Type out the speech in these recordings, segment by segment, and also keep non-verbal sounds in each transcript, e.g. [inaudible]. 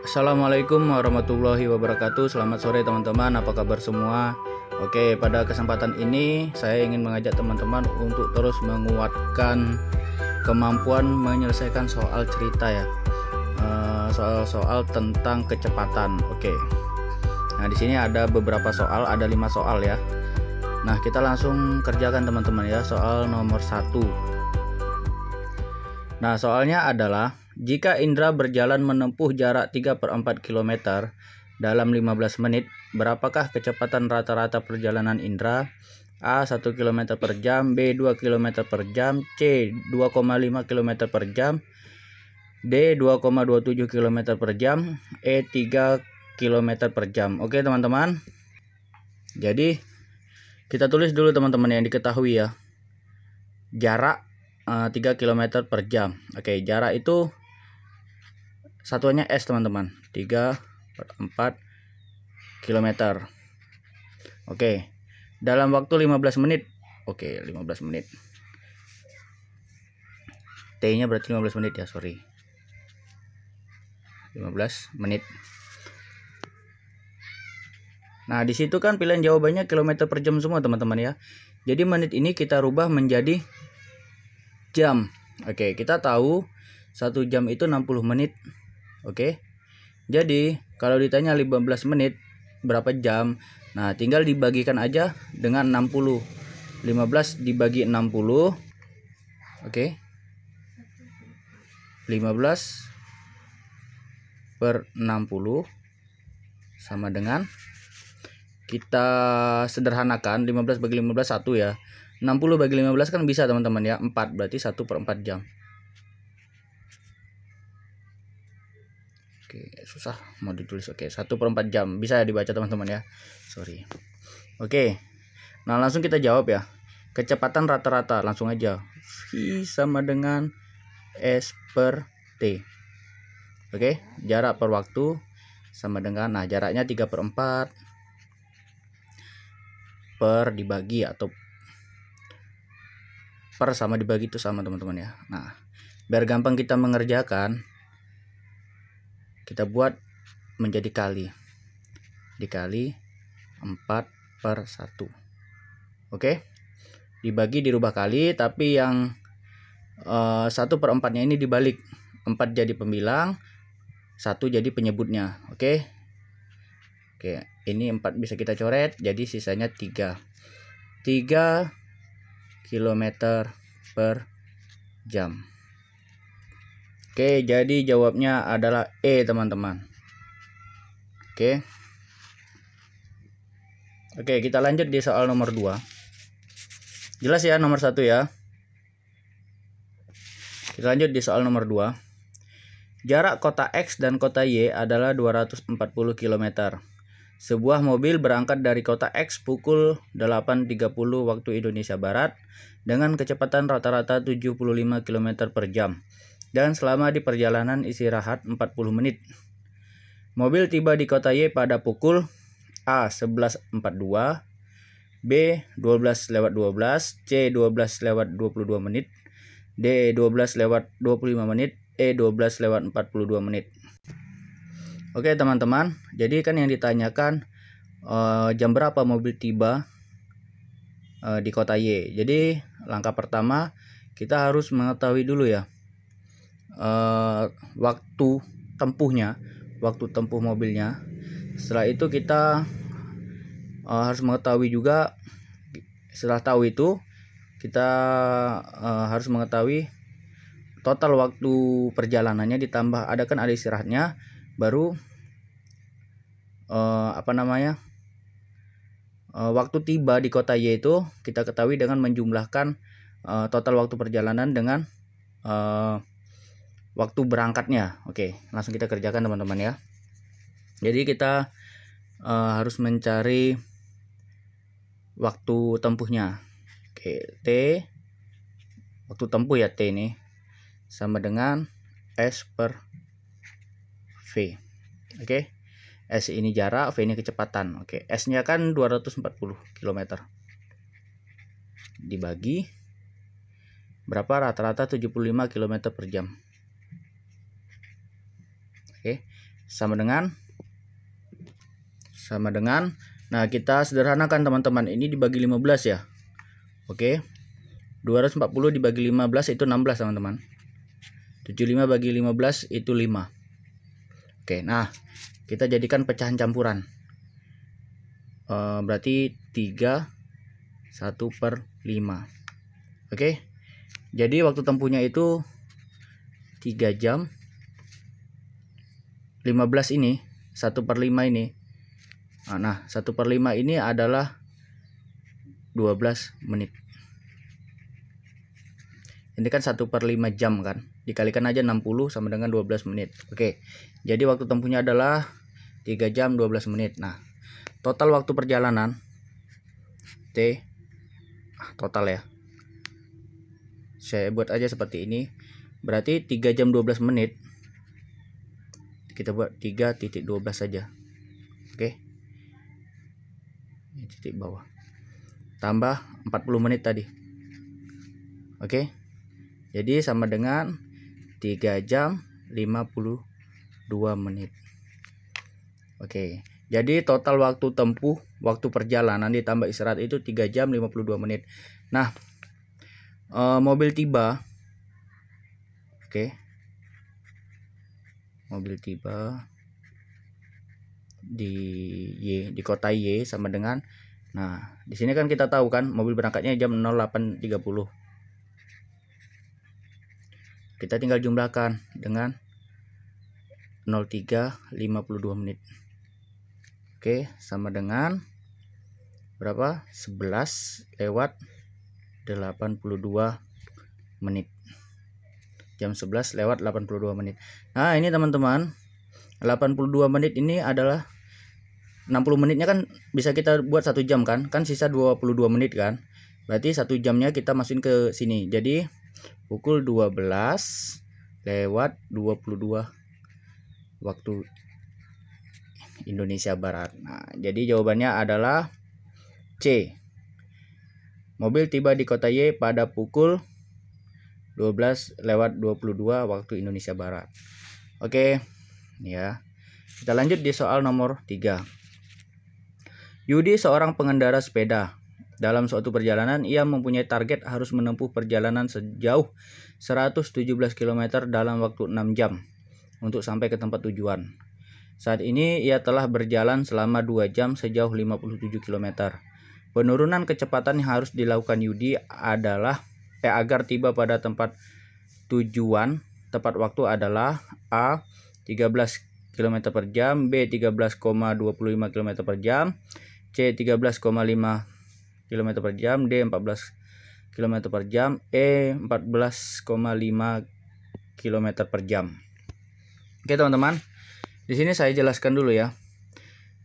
Assalamualaikum warahmatullahi wabarakatuh Selamat sore teman-teman apa kabar semua Oke pada kesempatan ini saya ingin mengajak teman-teman untuk terus menguatkan kemampuan menyelesaikan soal cerita ya eh, Soal-soal tentang kecepatan Oke Nah di sini ada beberapa soal ada lima soal ya Nah kita langsung kerjakan teman-teman ya soal nomor satu Nah soalnya adalah jika Indra berjalan menempuh jarak 3 per 4 km dalam 15 menit, berapakah kecepatan rata-rata perjalanan Indra? A. 1 km per jam B. 2 km per jam C. 2,5 km per jam D 2,27 km per jam E 3 km per jam Oke teman-teman Jadi kita tulis dulu teman-teman yang diketahui ya Jarak uh, 3 km per jam Oke jarak itu satuannya S teman-teman 3 4 km oke dalam waktu 15 menit oke 15 menit T nya berarti 15 menit ya sorry 15 menit nah disitu kan pilihan jawabannya kilometer per jam semua teman-teman ya jadi menit ini kita rubah menjadi jam oke kita tahu satu jam itu 60 menit Oke. Jadi, kalau ditanya 15 menit berapa jam? Nah, tinggal dibagikan aja dengan 60. 15 dibagi 60. Oke. 15 per 60 sama dengan kita sederhanakan 15 bagi 15 1 ya 60 bagi 15 kan bisa teman-teman ya 4 berarti 1 per 4 jam susah mau ditulis oke satu per empat jam bisa ya dibaca teman-teman ya sorry oke nah langsung kita jawab ya kecepatan rata-rata langsung aja V sama dengan S per T oke jarak per waktu sama dengan nah jaraknya 3 per 4 per dibagi atau per sama dibagi itu sama teman-teman ya nah biar gampang kita mengerjakan kita buat menjadi kali dikali 4 per 1 oke dibagi dirubah kali tapi yang eh, satu per empatnya ini dibalik 4 jadi pembilang satu jadi penyebutnya oke oke ini 4 bisa kita coret jadi sisanya 3 3 km per jam Oke, jadi jawabnya adalah E, teman-teman. Oke. Oke, kita lanjut di soal nomor 2. Jelas ya nomor 1 ya. Kita lanjut di soal nomor 2. Jarak kota X dan kota Y adalah 240 km. Sebuah mobil berangkat dari kota X pukul 8.30 waktu Indonesia Barat dengan kecepatan rata-rata 75 km per jam dan selama di perjalanan istirahat 40 menit. Mobil tiba di kota Y pada pukul A 11.42, B 12.12, C 12.22 lewat menit, D 12.25 menit, E 12.42 menit. Oke teman-teman, jadi kan yang ditanyakan uh, jam berapa mobil tiba uh, di kota Y. Jadi langkah pertama kita harus mengetahui dulu ya uh, waktu tempuhnya waktu tempuh mobilnya setelah itu kita uh, harus mengetahui juga setelah tahu itu kita uh, harus mengetahui total waktu perjalanannya ditambah ada kan ada istirahatnya baru uh, apa namanya uh, waktu tiba di kota Y itu kita ketahui dengan menjumlahkan uh, total waktu perjalanan dengan uh, waktu berangkatnya oke langsung kita kerjakan teman-teman ya jadi kita uh, harus mencari waktu tempuhnya oke T waktu tempuh ya T ini sama dengan S per V oke S ini jarak V ini kecepatan oke S nya kan 240 km dibagi berapa rata-rata 75 km per jam Oke, sama dengan sama dengan nah kita sederhanakan teman-teman ini dibagi 15 ya. Oke. 240 dibagi 15 itu 16 teman-teman. 75 bagi 15 itu 5. Oke, nah kita jadikan pecahan campuran. E, berarti 3 1 per 5. Oke. Jadi waktu tempuhnya itu 3 jam 15 ini 1 per 5 ini ah, nah 1 per 5 ini adalah 12 menit ini kan 1 per 5 jam kan dikalikan aja 60 sama dengan 12 menit oke jadi waktu tempuhnya adalah 3 jam 12 menit nah total waktu perjalanan T ah, total ya saya buat aja seperti ini berarti 3 jam 12 menit kita buat 3.12 saja oke titik bawah tambah 40 menit tadi oke jadi sama dengan 3 jam 52 menit oke jadi total waktu tempuh waktu perjalanan ditambah istirahat itu 3 jam 52 menit nah eh, mobil tiba oke okay mobil tiba di Y di kota Y sama dengan nah di sini kan kita tahu kan mobil berangkatnya jam 08.30 kita tinggal jumlahkan dengan 03:52 menit Oke sama dengan berapa 11 lewat 82 menit jam 11 lewat 82 menit. Nah, ini teman-teman, 82 menit ini adalah 60 menitnya kan bisa kita buat satu jam kan? Kan sisa 22 menit kan? Berarti satu jamnya kita masukin ke sini. Jadi pukul 12 lewat 22 waktu Indonesia Barat. Nah, jadi jawabannya adalah C. Mobil tiba di kota Y pada pukul 12 lewat 22 waktu Indonesia Barat. Oke, ya. Kita lanjut di soal nomor 3. Yudi seorang pengendara sepeda. Dalam suatu perjalanan, ia mempunyai target harus menempuh perjalanan sejauh 117 km dalam waktu 6 jam untuk sampai ke tempat tujuan. Saat ini ia telah berjalan selama 2 jam sejauh 57 km. Penurunan kecepatan yang harus dilakukan Yudi adalah eh, agar tiba pada tempat tujuan tepat waktu adalah A 13 km per jam B 13,25 km per jam C 13,5 km per jam D 14 km per jam E 14,5 km per jam Oke teman-teman di sini saya jelaskan dulu ya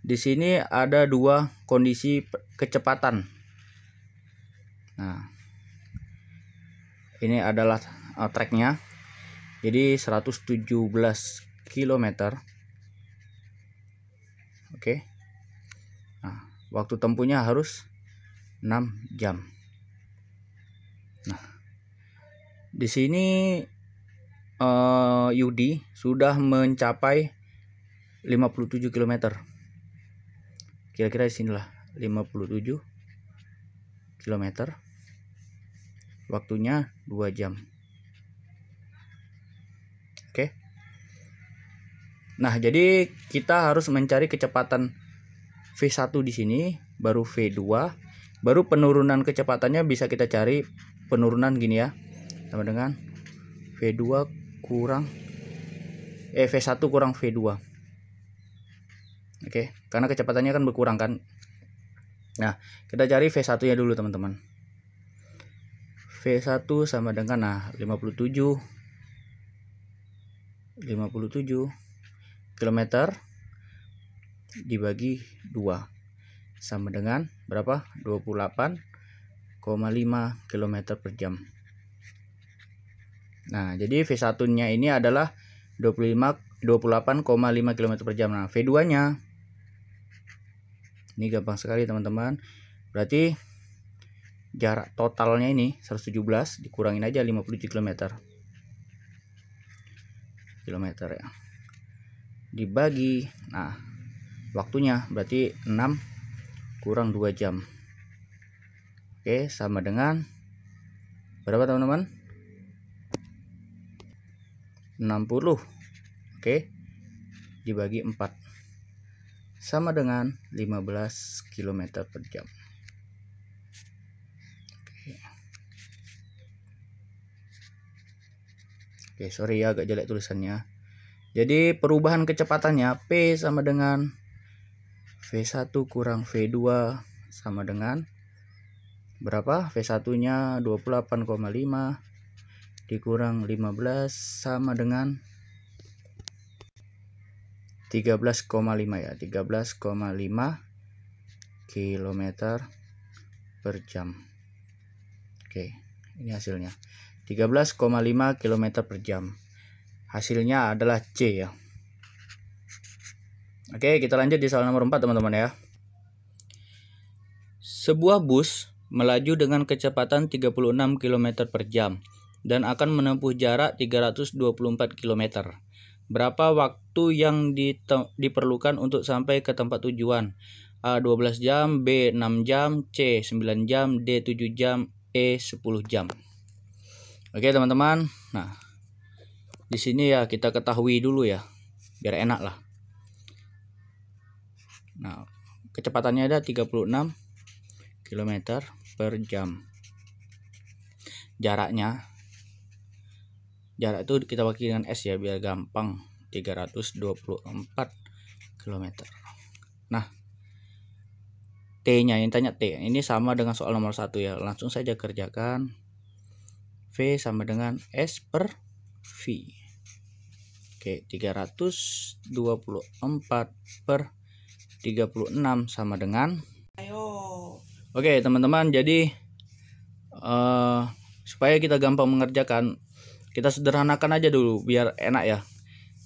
di sini ada dua kondisi kecepatan nah ini adalah uh, treknya jadi 117 km oke nah, waktu tempuhnya harus 6 jam nah di sini uh, Yudi sudah mencapai 57 km kira-kira disinilah 57 km waktunya 2 jam oke nah jadi kita harus mencari kecepatan V1 di sini baru V2 baru penurunan kecepatannya bisa kita cari penurunan gini ya sama dengan V2 kurang eh V1 kurang V2 oke karena kecepatannya kan berkurang kan nah kita cari V1 nya dulu teman-teman V1 sama dengan nah 57 57 km dibagi 2 sama dengan berapa 28,5 km per jam nah jadi V1 nya ini adalah 25 28,5 km per jam nah V2 nya ini gampang sekali teman-teman berarti jarak totalnya ini 117 dikurangin aja 57 km km ya dibagi nah waktunya berarti 6 kurang 2 jam oke sama dengan berapa teman-teman 60 oke dibagi 4 sama dengan 15 km per jam Oke, sorry ya agak jelek tulisannya. Jadi perubahan kecepatannya P sama dengan V1 kurang V2 sama dengan berapa? V1-nya 28,5 dikurang 15 sama dengan 13,5 ya 13,5 km per jam oke ini hasilnya 13,5 km per jam hasilnya adalah C ya Oke kita lanjut di soal nomor 4 teman-teman ya sebuah bus melaju dengan kecepatan 36 km per jam dan akan menempuh jarak 324 km berapa waktu yang diperlukan untuk sampai ke tempat tujuan A 12 jam, B 6 jam, C 9 jam, D 7 jam, E 10 jam. Oke teman-teman, nah di sini ya kita ketahui dulu ya, biar enak lah. Nah kecepatannya ada 36 km per jam. Jaraknya, jarak itu kita wakilkan dengan S ya biar gampang 324 km. Nah T-nya yang tanya T, ini sama dengan soal nomor satu ya, langsung saja kerjakan V sama dengan S per V. Oke, 324 per 36 sama dengan Ayo. Oke, teman-teman, jadi uh, supaya kita gampang mengerjakan, kita sederhanakan aja dulu biar enak ya.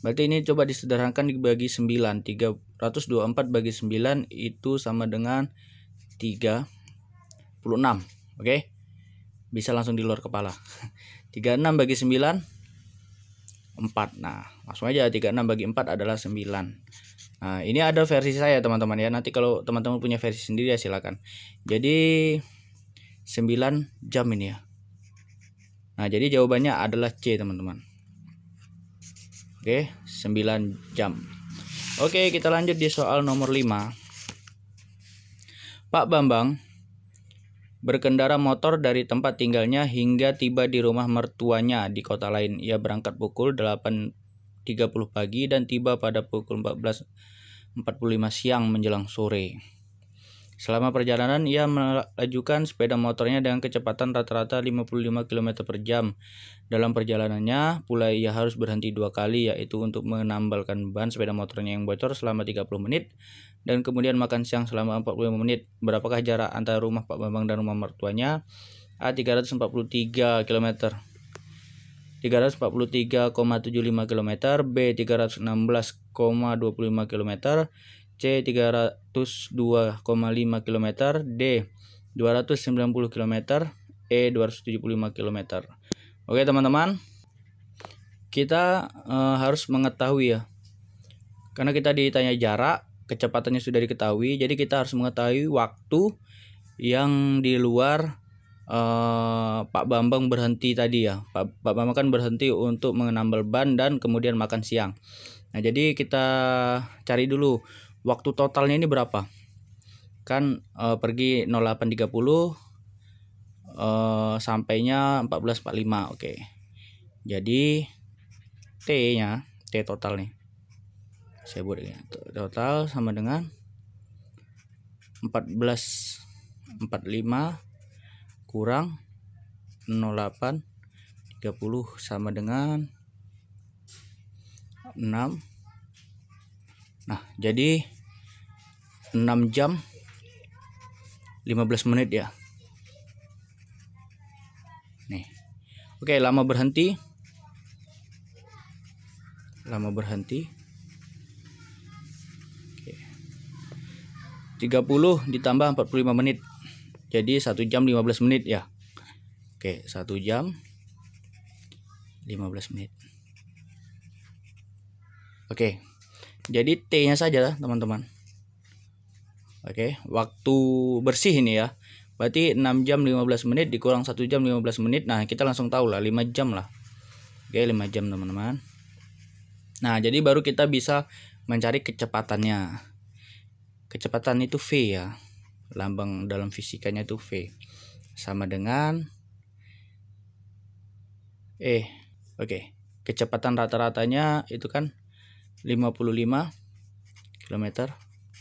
Berarti ini coba disederhanakan dibagi 9. 324 bagi 9 itu sama dengan 36. Oke. Okay? bisa langsung di luar kepala 36 [laughs] bagi 9 4 nah langsung aja 36 bagi 4 adalah 9 nah ini ada versi saya teman-teman ya nanti kalau teman-teman punya versi sendiri ya silakan jadi 9 jam ini ya nah jadi jawabannya adalah C teman-teman oke 9 jam oke kita lanjut di soal nomor 5 Pak Bambang Berkendara motor dari tempat tinggalnya hingga tiba di rumah mertuanya di kota lain. Ia berangkat pukul 8.30 pagi dan tiba pada pukul 14.45 siang menjelang sore. Selama perjalanan, ia melajukan sepeda motornya dengan kecepatan rata-rata 55 km per jam. Dalam perjalanannya, pula ia harus berhenti dua kali, yaitu untuk menambalkan ban sepeda motornya yang bocor selama 30 menit dan kemudian makan siang selama 45 menit. Berapakah jarak antara rumah Pak Bambang dan rumah mertuanya? A 343 km. 343,75 km, B 316,25 km, C 302,5 km, D 290 km, E 275 km. Oke, teman-teman. Kita uh, harus mengetahui ya. Karena kita ditanya jarak, kecepatannya sudah diketahui jadi kita harus mengetahui waktu yang di luar uh, Pak Bambang berhenti tadi ya Pak, Pak Bambang kan berhenti untuk menambal ban dan kemudian makan siang nah jadi kita cari dulu waktu totalnya ini berapa kan uh, pergi 08.30 uh, eh, sampainya 14.45 oke okay. jadi T nya T total nih saya buat ini total sama dengan 14 45 kurang 08 30 sama dengan 6 nah jadi 6 jam 15 menit ya nih oke lama berhenti lama berhenti 30 ditambah 45 menit. Jadi 1 jam 15 menit ya. Oke, 1 jam 15 menit. Oke. Jadi T-nya saja teman-teman. Oke, waktu bersih ini ya. Berarti 6 jam 15 menit dikurang 1 jam 15 menit. Nah, kita langsung tahu lah 5 jam lah. Oke, 5 jam teman-teman. Nah, jadi baru kita bisa mencari kecepatannya kecepatan itu V ya lambang dalam fisikanya itu V sama dengan eh oke okay. kecepatan rata-ratanya itu kan 55 km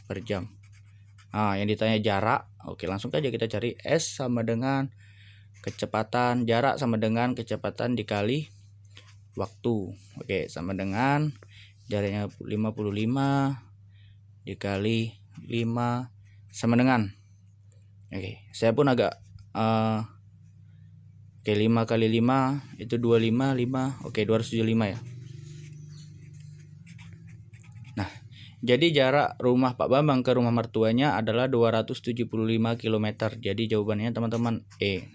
per jam Nah, yang ditanya jarak, oke langsung aja kita cari S sama dengan kecepatan jarak sama dengan kecepatan dikali waktu. Oke, sama dengan jaraknya 55 dikali 5 dengan Oke saya pun agak uh, Oke 5 kali 5 itu 25 5 Oke 275 ya Nah jadi jarak rumah Pak Bambang ke rumah mertuanya adalah 275 km Jadi jawabannya teman-teman E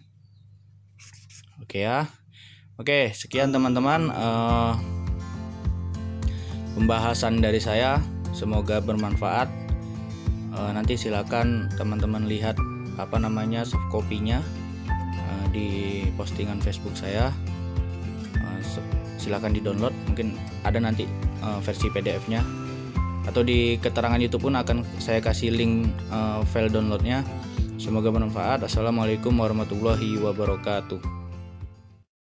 Oke ya Oke sekian teman-teman uh, Pembahasan dari saya Semoga bermanfaat e, nanti silakan teman-teman lihat apa namanya soft copy-nya e, di postingan Facebook saya e, silakan di download mungkin ada nanti e, versi PDF-nya atau di keterangan YouTube pun akan saya kasih link e, file downloadnya semoga bermanfaat assalamualaikum warahmatullahi wabarakatuh